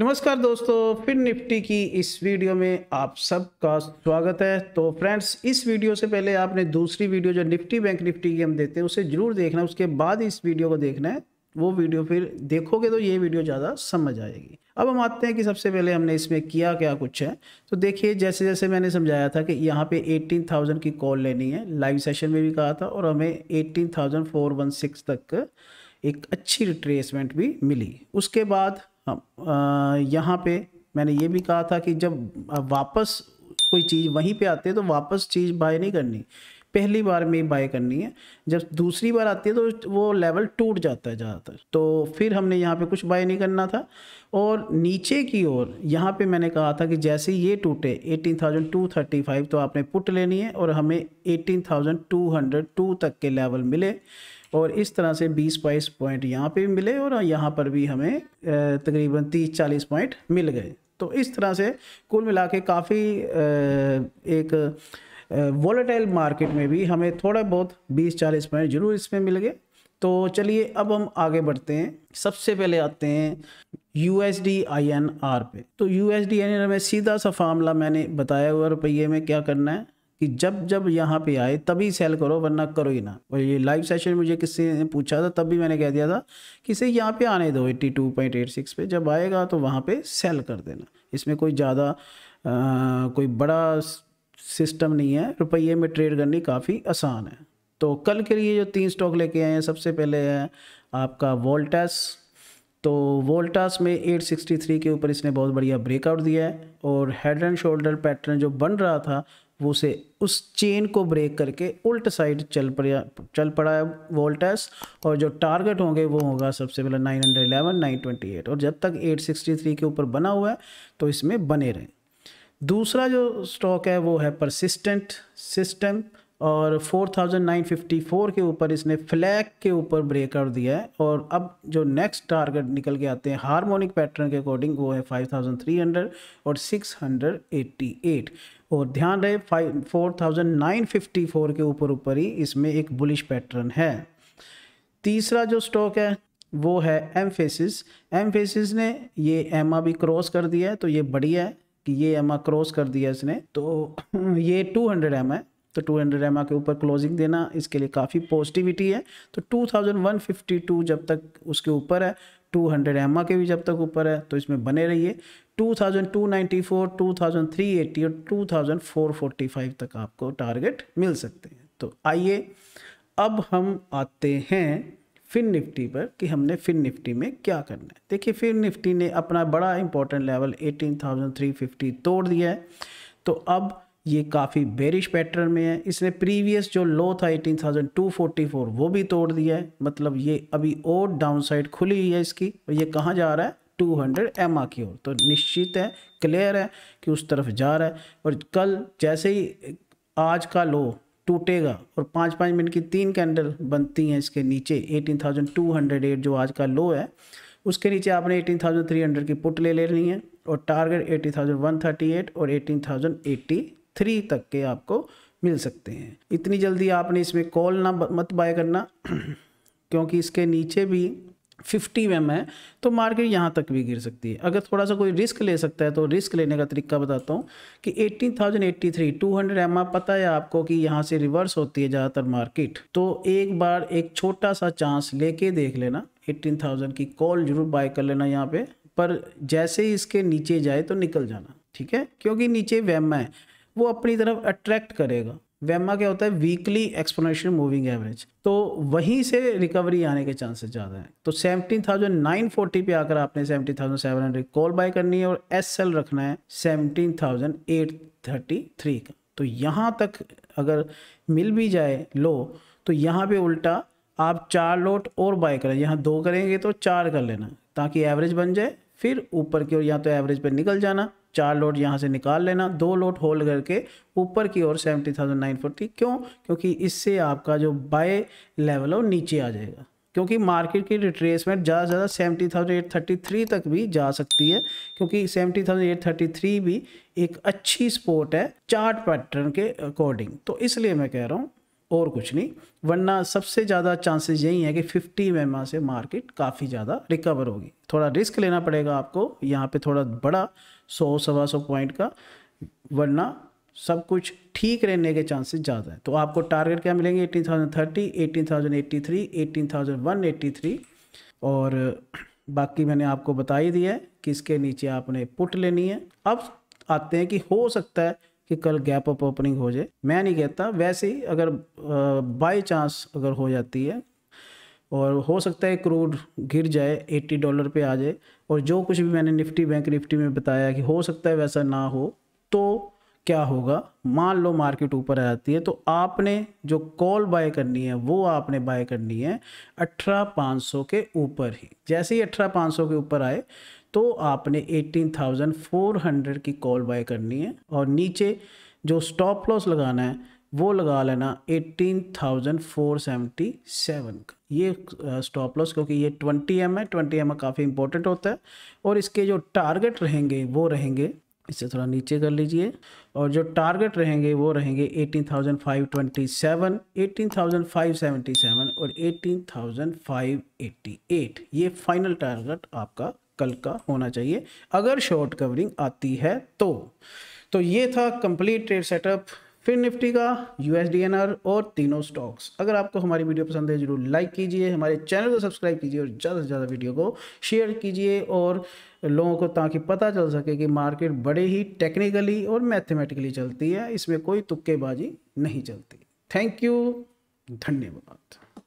नमस्कार दोस्तों फिर निफ्टी की इस वीडियो में आप सबका स्वागत है तो फ्रेंड्स इस वीडियो से पहले आपने दूसरी वीडियो जो निफ्टी बैंक निफ्टी की हम देते हैं उसे जरूर देखना है उसके बाद इस वीडियो को देखना है वो वीडियो फिर देखोगे तो ये वीडियो ज़्यादा समझ आएगी अब हम आते हैं कि सबसे पहले हमने इसमें किया क्या कुछ है तो देखिए जैसे जैसे मैंने समझाया था कि यहाँ पे 18,000 की कॉल लेनी है लाइव सेशन में भी कहा था और हमें 18,416 तक एक अच्छी रिट्रेसमेंट भी मिली उसके बाद हाँ, यहाँ पे मैंने ये भी कहा था कि जब वापस कोई चीज़ वहीं पे आती है तो वापस चीज़ बाय नहीं करनी पहली बार में बाय करनी है जब दूसरी बार आती है तो वो लेवल टूट जाता है ज़्यादातर तो फिर हमने यहाँ पे कुछ बाय नहीं करना था और नीचे की ओर यहाँ पे मैंने कहा था कि जैसे ये टूटे 18,235 तो आपने पुट लेनी है और हमें 18,202 तक के लेवल मिले और इस तरह से 20 बाईस पॉइंट यहाँ पे मिले और यहाँ पर भी हमें तकरीबन 30-40 पॉइंट मिल गए तो इस तरह से कुल मिला के काफ़ी एक वॉलेटाइल मार्केट में भी हमें थोड़ा बहुत 20-40 पॉइंट जरूर इसमें मिल गए तो चलिए अब हम आगे बढ़ते हैं सबसे पहले आते हैं U S D I N R पे तो U S D I N R में सीधा सा फार्मूला मैंने बताया हुआ रुपये में क्या करना है कि जब जब यहाँ पे आए तभी सेल करो वरना करो ही ना और ये लाइव सेशन मुझे किसी ने पूछा था तब भी मैंने कह दिया था कि इसे यहाँ पे आने दो 82.86 पे जब आएगा तो वहाँ पे सेल कर देना इसमें कोई ज़्यादा कोई बड़ा सिस्टम नहीं है रुपये में ट्रेड करनी काफ़ी आसान है तो कल के लिए जो तीन स्टॉक लेके आए हैं सबसे पहले है आपका वोल्टास तो वोल्टास में 863 के ऊपर इसने बहुत बढ़िया ब्रेकआउट दिया है और हेड एंड शोल्डर पैटर्न जो बन रहा था वो से उस चेन को ब्रेक करके उल्ट साइड चल पड़ा चल पड़ा है वोल्टेज और जो टारगेट होंगे वो होगा सबसे पहले 911 928 और जब तक 863 के ऊपर बना हुआ है तो इसमें बने रहें दूसरा जो स्टॉक है वो है परसिस्टेंट सिस्टम और 4954 के ऊपर इसने फ्लैग के ऊपर ब्रेक कर दिया है और अब जो नेक्स्ट टारगेट निकल के आते हैं हार्मोनिक पैटर्न के अकॉर्डिंग वो है 5300 और 688 और ध्यान रहे फाइव फोर के ऊपर ऊपर ही इसमें एक बुलिश पैटर्न है तीसरा जो स्टॉक है वो है एम्फेसिस एम्फेसिस ने ये एमा भी क्रॉस कर दिया है तो ये बढ़िया है कि ये एमा क्रॉस कर दिया इसने तो ये 200 एम है तो 200 हंड्रेड एम के ऊपर क्लोजिंग देना इसके लिए काफ़ी पॉजिटिविटी है तो 2152 जब तक उसके ऊपर है 200 हंड्रेड एम के भी जब तक ऊपर है तो इसमें बने रहिए 2294, 2380 और 2445 तक आपको टारगेट मिल सकते हैं तो आइए अब हम आते हैं फिन निफ्टी पर कि हमने फिन निफ्टी में क्या करना है देखिए फिन निफ्टी ने अपना बड़ा इंपॉर्टेंट लेवल 18,350 तोड़ दिया है तो अब ये काफ़ी बेरिश पैटर्न में है इसने प्रीवियस जो लो था 18,244 वो भी तोड़ दिया है मतलब ये अभी और डाउन साइड खुली हुई है इसकी और ये कहाँ जा रहा है 200 हंड्रेड एम की ओर तो निश्चित है क्लियर है कि उस तरफ जा रहा है और कल जैसे ही आज का लो टूटेगा और पाँच पाँच मिनट की तीन कैंडल बनती हैं इसके नीचे एटीन जो आज का लो है उसके नीचे आपने 18,300 की पुट ले लेनी है और टारगेट 80,138 और 18,080 थ्री तक के आपको मिल सकते हैं इतनी जल्दी आपने इसमें कॉल ना मत बाय करना क्योंकि इसके नीचे भी फिफ्टी एम है तो मार्केट यहाँ तक भी गिर सकती है अगर थोड़ा सा कोई रिस्क ले सकता है तो रिस्क लेने का तरीका बताता हूँ कि eighteen thousand eighty three two hundred M पता है आपको कि यहाँ से रिवर्स होती है ज़्यादातर मार्केट तो एक बार एक छोटा सा चांस लेके देख लेना एट्टीन थाउजेंड की कॉल जरूर बाय कर लेना यहाँ पे पर जैसे ही इसके नीचे जाए तो निकल जाना ठीक है क्योंकि नीचे वेम है वो अपनी तरफ अट्रैक्ट करेगा वेमा क्या होता है वीकली एक्सपोनेंशियल मूविंग एवरेज तो वहीं से रिकवरी आने के चांसेस ज़्यादा हैं तो सेवनटीन थाउजेंड नाइन फोर्टी पर आकर आपने seventeen thousand seven hundred call buy करनी है और एस एल रखना है seventeen thousand eight thirty three का तो यहाँ तक अगर मिल भी जाए लो तो यहाँ पे उल्टा आप चार लोट और बाय करें यहाँ दो करेंगे तो चार कर लेना ताकि एवरेज बन जाए फिर ऊपर की ओर या तो एवरेज पर निकल जाना चार लोट यहाँ से निकाल लेना दो लोट होल्ड करके ऊपर की ओर सेवेंटी थाउजेंड नाइन फोर्टी क्यों क्योंकि इससे आपका जो बाय लेवल है वो नीचे आ जाएगा क्योंकि मार्केट की रिट्रेसमेंट ज़्यादा से ज़्यादा seventy thousand eight thirty three तक भी जा सकती है क्योंकि seventy thousand eight thirty three भी एक अच्छी स्पोर्ट है चार्ट पैटर्न के अकॉर्डिंग तो इसलिए मैं कह रहा हूँ और कुछ नहीं वरना सबसे ज़्यादा चांसेस यही है कि 50 एम से मार्केट काफ़ी ज़्यादा रिकवर होगी थोड़ा रिस्क लेना पड़ेगा आपको यहाँ पे थोड़ा बड़ा सौ सवा सौ पॉइंट का वरना सब कुछ ठीक रहने के चांसेस ज़्यादा हैं तो आपको टारगेट क्या मिलेंगे eighteen thousand thirty eighteen thousand eighty three eighteen thousand one eighty three और बाकी मैंने आपको बता ही दिया है कि इसके नीचे आपने पुट लेनी है अब आते हैं कि हो सकता है कि कल गैप अप ओपनिंग हो जाए मैं नहीं कहता वैसे ही अगर बाई चांस अगर हो जाती है और हो सकता है क्रूड गिर जाए 80 डॉलर पे आ जाए और जो कुछ भी मैंने निफ्टी बैंक निफ्टी में बताया कि हो सकता है वैसा ना हो तो क्या होगा मान लो मार्केट ऊपर आ जाती है तो आपने जो कॉल बाय करनी है वो आपने बाय करनी है अठारह पाँच सौ के ऊपर ही जैसे ही अठारह पाँच सौ के ऊपर आए तो आपने 18,400 की कॉल बाय करनी है और नीचे जो स्टॉप लॉस लगाना है वो लगा लेना 18,477 का ये स्टॉप लॉस क्योंकि ये 20 एम है 20 एम काफ़ी इंपॉर्टेंट होता है और इसके जो टारगेट रहेंगे वो रहेंगे इसे थोड़ा नीचे कर लीजिए और जो टारगेट रहेंगे वो रहेंगे 18,527, 18,577 और 18,588 ये फाइनल टारगेट आपका कल का होना चाहिए अगर शॉर्ट कवरिंग आती है तो तो ये था कंप्लीट ट्रेड सेटअप फिर निफ्टी का यू और तीनों स्टॉक्स अगर आपको हमारी वीडियो पसंद है जरूर लाइक कीजिए हमारे चैनल को सब्सक्राइब कीजिए और ज़्यादा से ज़्यादा वीडियो को शेयर कीजिए और लोगों को ताकि पता चल सके कि मार्केट बड़े ही टेक्निकली और मैथमेटिकली चलती है इसमें कोई तुक्केबाजी नहीं चलती थैंक यू धन्यवाद